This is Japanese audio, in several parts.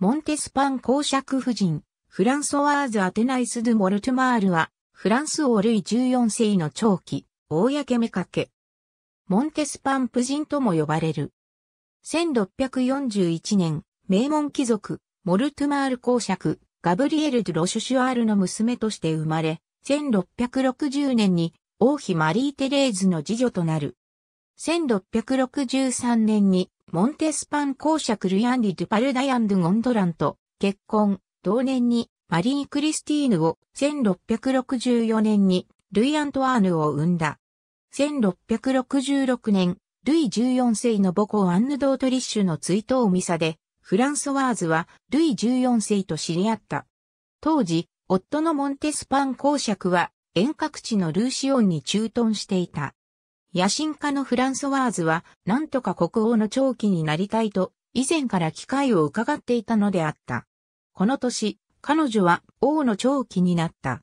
モンテスパン公爵夫人、フランソワーズ・アテナイス・ドゥ・モルトゥマールは、フランス王類14世の長期、公めかけ。モンテスパン夫人とも呼ばれる。1641年、名門貴族、モルトゥマール公爵、ガブリエル・ドゥ・ロシュシュアールの娘として生まれ、1660年に王妃マリー・テレーズの次女となる。1663年にモンテスパン公爵ルヤンディ・ドゥパルダヤン・ドゥ・ゴンドランと結婚、同年にマリー・クリスティーヌを1664年にルイ・アントワーヌを生んだ。1666年、ルイ14世の母校アンヌ・ドートリッシュの追悼ミサで、フランソワーズはルイ14世と知り合った。当時、夫のモンテスパン公爵は遠隔地のルーシオンに駐屯していた。野心家のフランソワーズは、なんとか国王の長期になりたいと、以前から機会を伺っていたのであった。この年、彼女は王の長期になった。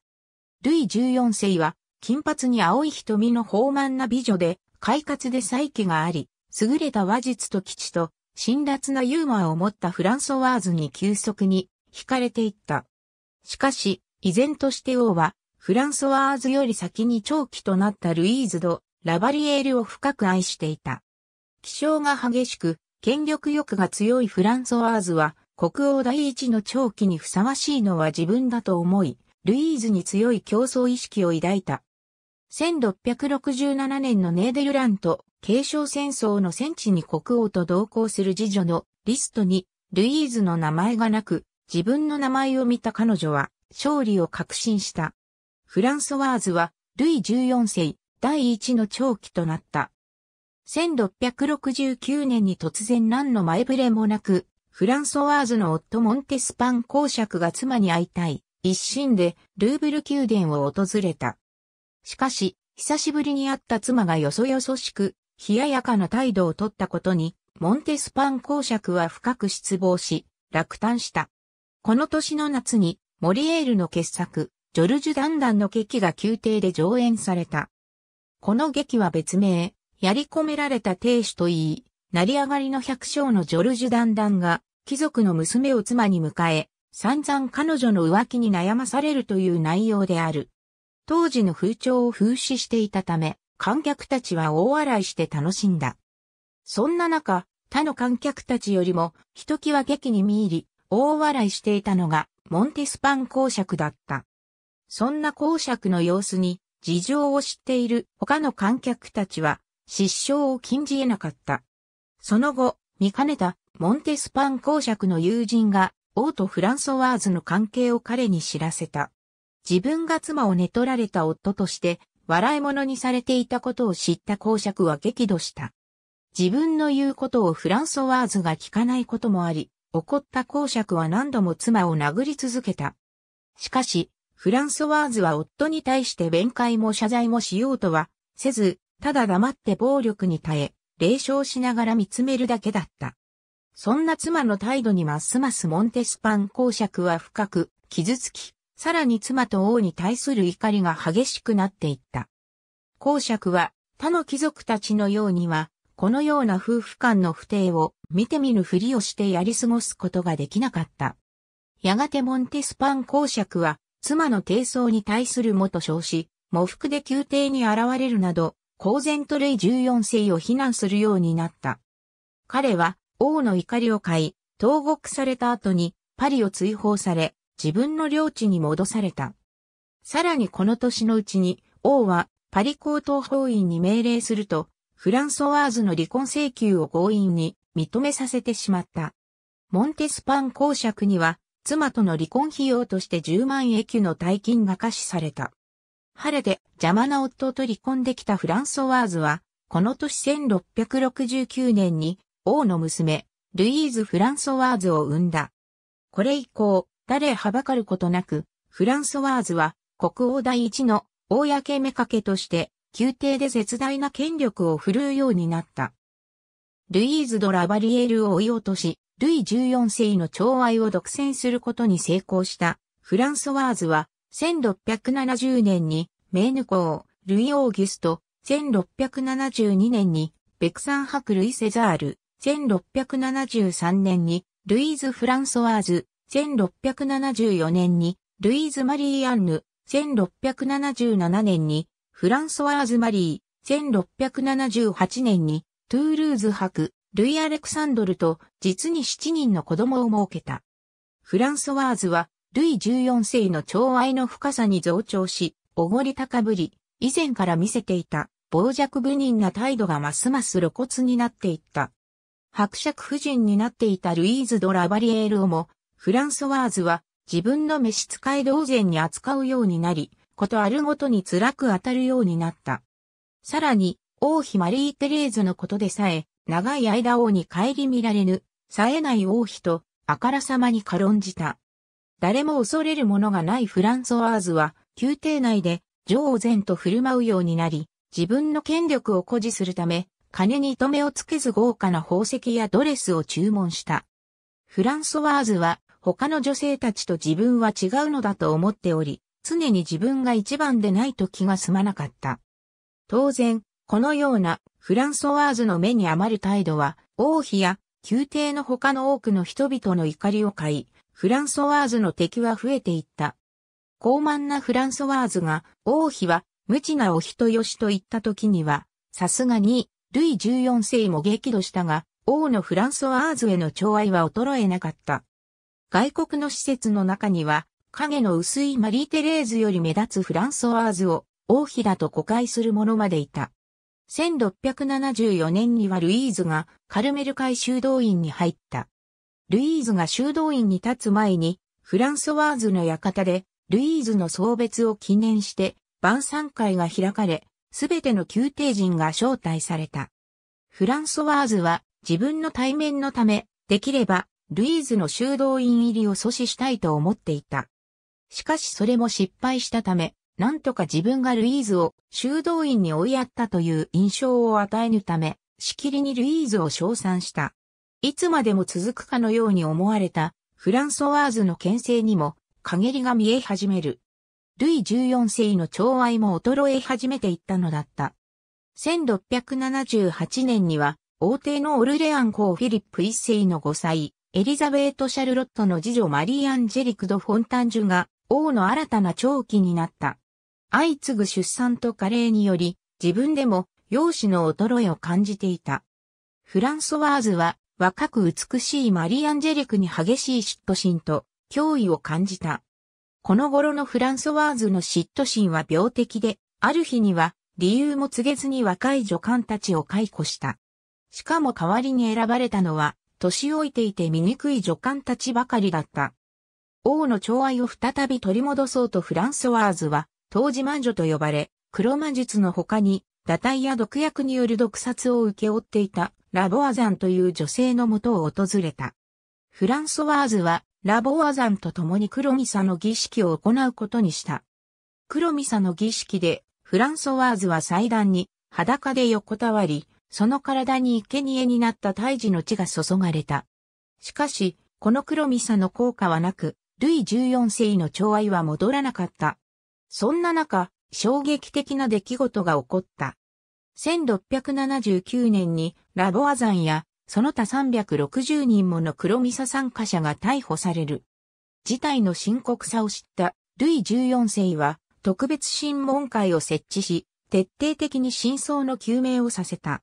ルイ14世は、金髪に青い瞳の豊満な美女で、快活で才気があり、優れた話術と基地と、辛辣なユーモアを持ったフランソワーズに急速に惹かれていった。しかし、依然として王は、フランソワーズより先に長期となったルイーズド・ラバリエールを深く愛していた。気性が激しく、権力欲が強いフランソワーズは、国王第一の長期にふさわしいのは自分だと思い、ルイーズに強い競争意識を抱いた。1667年のネーデルラント、継承戦争の戦地に国王と同行する次女のリストに、ルイーズの名前がなく、自分の名前を見た彼女は、勝利を確信した。フランソワーズは、ルイ14世、第一の長期となった。1669年に突然何の前触れもなく、フランソワーズの夫モンテスパン公爵が妻に会いたい、一心でルーブル宮殿を訪れた。しかし、久しぶりに会った妻がよそよそしく、冷ややかな態度をとったことに、モンテスパン公爵は深く失望し、落胆した。この年の夏に、モリエールの傑作、ジョルジュ・ダンダンの劇が宮廷で上演された。この劇は別名、やり込められた亭主といい、成り上がりの百姓のジョルジュ・ダンダンが、貴族の娘を妻に迎え、散々彼女の浮気に悩まされるという内容である。当時の風潮を風刺していたため、観客たちは大笑いして楽しんだ。そんな中、他の観客たちよりも、ひときわ劇に見入り、大笑いしていたのが、モンテスパン公爵だった。そんな公爵の様子に、事情を知っている他の観客たちは失笑を禁じ得なかった。その後、見かねたモンテスパン公爵の友人が王とフランソワーズの関係を彼に知らせた。自分が妻を寝取られた夫として笑い物にされていたことを知った公爵は激怒した。自分の言うことをフランソワーズが聞かないこともあり、怒った公爵は何度も妻を殴り続けた。しかし、フランソワーズは夫に対して弁解も謝罪もしようとはせず、ただ黙って暴力に耐え、冷笑しながら見つめるだけだった。そんな妻の態度にますますモンテスパン公爵は深く傷つき、さらに妻と王に対する怒りが激しくなっていった。公爵は他の貴族たちのようには、このような夫婦間の不定を見て見ぬふりをしてやり過ごすことができなかった。やがてモンテスパン公爵は妻の低層に対する元少子、喪服で宮廷に現れるなど、公然とレイ14世を非難するようになった。彼は王の怒りを買い、投獄された後にパリを追放され、自分の領地に戻された。さらにこの年のうちに王はパリ高等法院に命令すると、フランソワーズの離婚請求を強引に認めさせてしまった。モンテスパン公爵には妻との離婚費用として10万円キの大金が可視された。晴れて邪魔な夫と離婚できたフランソワーズは、この年1669年に王の娘、ルイーズ・フランソワーズを産んだ。これ以降、誰はばかることなく、フランソワーズは国王第一の公掛けとして、宮廷で絶大な権力を振るうようになった。ルイーズ・ド・ラバリエールを追い落とし、ルイ14世の寵愛を独占することに成功したフランソワーズは1670年にメーヌ公、ルイ・オーギュスト、1672年にベクサンクルイ・セザール、1673年にルイーズ・フランソワーズ、1674年にルイーズ・マリー・アンヌ、1677年にフランソワーズ・マリー、1678年にトゥールーズク。ルイ・アレクサンドルと実に7人の子供を設けた。フランソワーズは、ルイ14世の寵愛の深さに増長し、おごり高ぶり、以前から見せていた、傍若無人な態度がますます露骨になっていった。伯爵夫人になっていたルイーズ・ド・ラバリエールをも、フランソワーズは自分の召使い同然に扱うようになり、ことあるごとに辛く当たるようになった。さらに、王妃マリー・テレーズのことでさえ、長い間王に帰り見られぬ、冴えない王妃と、あからさまに軽んじた。誰も恐れるものがないフランソワーズは、宮廷内で女王前と振る舞うようになり、自分の権力を誇示するため、金に止めをつけず豪華な宝石やドレスを注文した。フランソワーズは、他の女性たちと自分は違うのだと思っており、常に自分が一番でないと気が済まなかった。当然、このようなフランソワーズの目に余る態度は、王妃や宮廷の他の多くの人々の怒りを買い、フランソワーズの敵は増えていった。高慢なフランソワーズが、王妃は無知なお人よしと言った時には、さすがに、ルイ14世も激怒したが、王のフランソワーズへの寵愛は衰えなかった。外国の施設の中には、影の薄いマリー・テレーズより目立つフランソワーズを王妃だと誤解する者までいた。1674年にはルイーズがカルメル会修道院に入った。ルイーズが修道院に立つ前に、フランソワーズの館で、ルイーズの送別を記念して、晩餐会が開かれ、すべての宮廷人が招待された。フランソワーズは、自分の対面のため、できれば、ルイーズの修道院入りを阻止したいと思っていた。しかしそれも失敗したため、なんとか自分がルイーズを修道院に追いやったという印象を与えぬため、しきりにルイーズを称賛した。いつまでも続くかのように思われた、フランソワーズの牽制にも、陰りが見え始める。ルイ14世の寵愛も衰え始めていったのだった。1678年には、王帝のオルレアン公フィリップ一世の5歳、エリザベート・シャルロットの次女マリー・アンジェリク・ド・フォンタンジュが、王の新たな長期になった。相次ぐ出産と加齢により、自分でも容姿の衰えを感じていた。フランソワーズは若く美しいマリアンジェリクに激しい嫉妬心と脅威を感じた。この頃のフランソワーズの嫉妬心は病的で、ある日には理由も告げずに若い女官たちを解雇した。しかも代わりに選ばれたのは、年老いていて醜い女官たちばかりだった。王の寵愛を再び取り戻そうとフランソワーズは、当時魔女と呼ばれ、黒魔術の他に、堕胎や毒薬による毒殺を受け負っていたラボアザンという女性のもとを訪れた。フランソワーズはラボアザンと共に黒ミサの儀式を行うことにした。黒ミサの儀式でフランソワーズは祭壇に裸で横たわり、その体に生贄になった胎児の血が注がれた。しかし、この黒ミサの効果はなく、ルイ14世の寵愛は戻らなかった。そんな中、衝撃的な出来事が起こった。1679年にラボア山やその他360人もの黒ミサ参加者が逮捕される。事態の深刻さを知ったルイ14世は特別審問会を設置し、徹底的に真相の究明をさせた。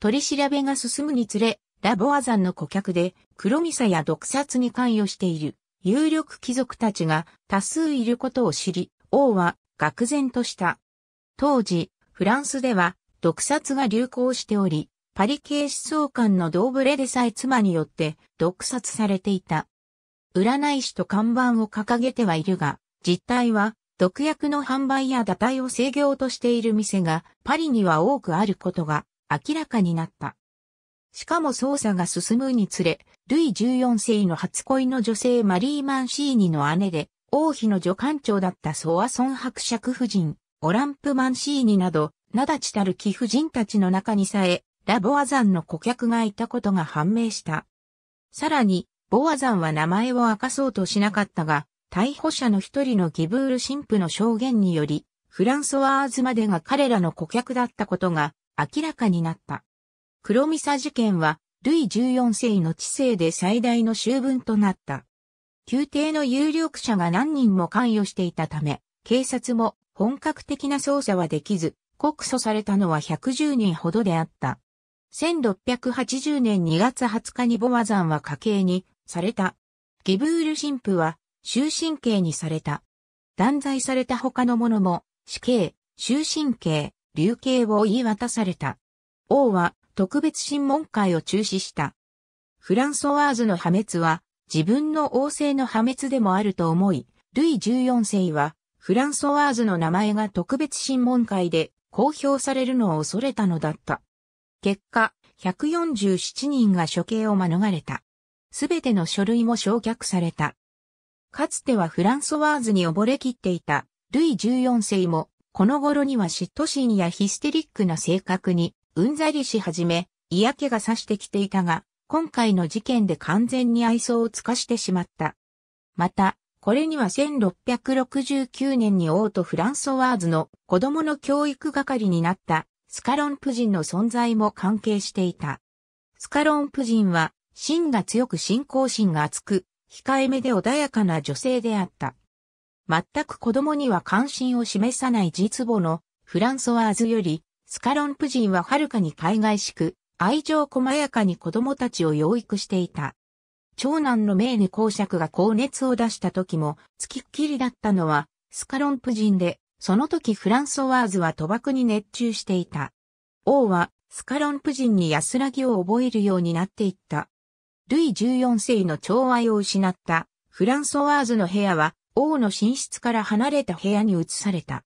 取り調べが進むにつれ、ラボア山の顧客で黒ミサや毒殺に関与している有力貴族たちが多数いることを知り、王は愕然とした。当時、フランスでは毒殺が流行しており、パリ系思想官のドーブレでさえ妻によって毒殺されていた。占い師と看板を掲げてはいるが、実態は毒薬の販売や堕胎を制御としている店がパリには多くあることが明らかになった。しかも捜査が進むにつれ、ルイ14世の初恋の女性マリー・マンシーニの姉で、王妃の助官長だったソワソン伯爵夫人、オランプマンシーニなど、名立ちたる貴婦人たちの中にさえ、ラボアザンの顧客がいたことが判明した。さらに、ボアザンは名前を明かそうとしなかったが、逮捕者の一人のギブール神父の証言により、フランソワーズまでが彼らの顧客だったことが明らかになった。クロミサ事件は、ルイ14世の治世で最大の修文となった。宮廷の有力者が何人も関与していたため、警察も本格的な捜査はできず、告訴されたのは110人ほどであった。1680年2月20日にボワザンは家計にされた。ギブール神父は終身刑にされた。断罪された他の者も死刑、終身刑、流刑を言い渡された。王は特別審問会を中止した。フランソワーズの破滅は自分の王政の破滅でもあると思い、ルイ14世は、フランソワーズの名前が特別審問会で公表されるのを恐れたのだった。結果、147人が処刑を免れた。すべての書類も焼却された。かつてはフランソワーズに溺れきっていた、ルイ14世も、この頃には嫉妬心やヒステリックな性格に、うんざりし始め、嫌気がさしてきていたが、今回の事件で完全に愛想を尽かしてしまった。また、これには1669年に王とフランソワーズの子供の教育係になったスカロンプ人の存在も関係していた。スカロンプ人は、芯が強く信仰心が厚く、控えめで穏やかな女性であった。全く子供には関心を示さない実母のフランソワーズより、スカロンプ人ははるかに海外しく、愛情細やかに子供たちを養育していた。長男のメーネ公爵が高熱を出した時も、付きっきりだったのは、スカロンプ人で、その時フランソワーズは賭博に熱中していた。王は、スカロンプ人に安らぎを覚えるようになっていった。ルイ14世の寵愛を失った、フランソワーズの部屋は、王の寝室から離れた部屋に移された。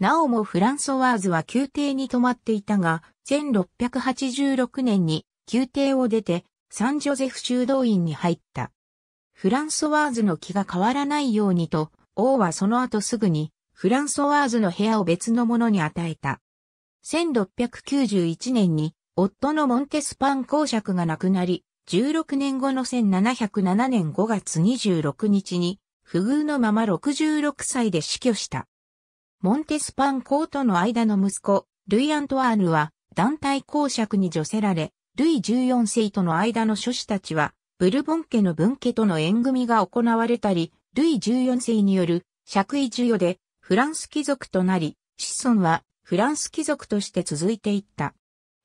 なおもフランソワーズは宮廷に泊まっていたが、1686年に宮廷を出て、サンジョゼフ修道院に入った。フランソワーズの気が変わらないようにと、王はその後すぐに、フランソワーズの部屋を別のものに与えた。1691年に、夫のモンテスパン公爵が亡くなり、16年後の1707年5月26日に、不遇のまま66歳で死去した。モンテスパン公との間の息子、ルイ・アントワーヌは団体公爵に除せられ、ルイ14世との間の諸子たちは、ブルボン家の分家との縁組が行われたり、ルイ14世による爵位授与でフランス貴族となり、子孫はフランス貴族として続いていった。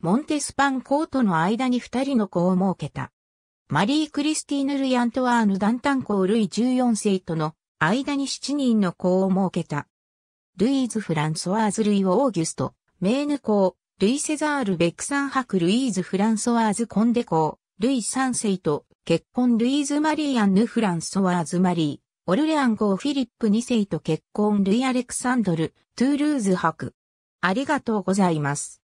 モンテスパン公との間に二人の子を設けた。マリー・クリスティーヌ・ルイ・アントワーヌ・ダンタン公ルイ14世との間に7人の子を設けた。ルイーズ・フランソワーズ・ルイ・オーギュスト、メーヌ公、ルイ・セザール・ベックサン博ルイーズ・フランソワーズ・コンデ公、ルイサンセイと結婚ルイーズ・マリー・アンヌ・フランソワーズ・マリー、オルレアン公・フィリップ2世と結婚ルイ・アレクサンドル、トゥールーズ博。ありがとうございます。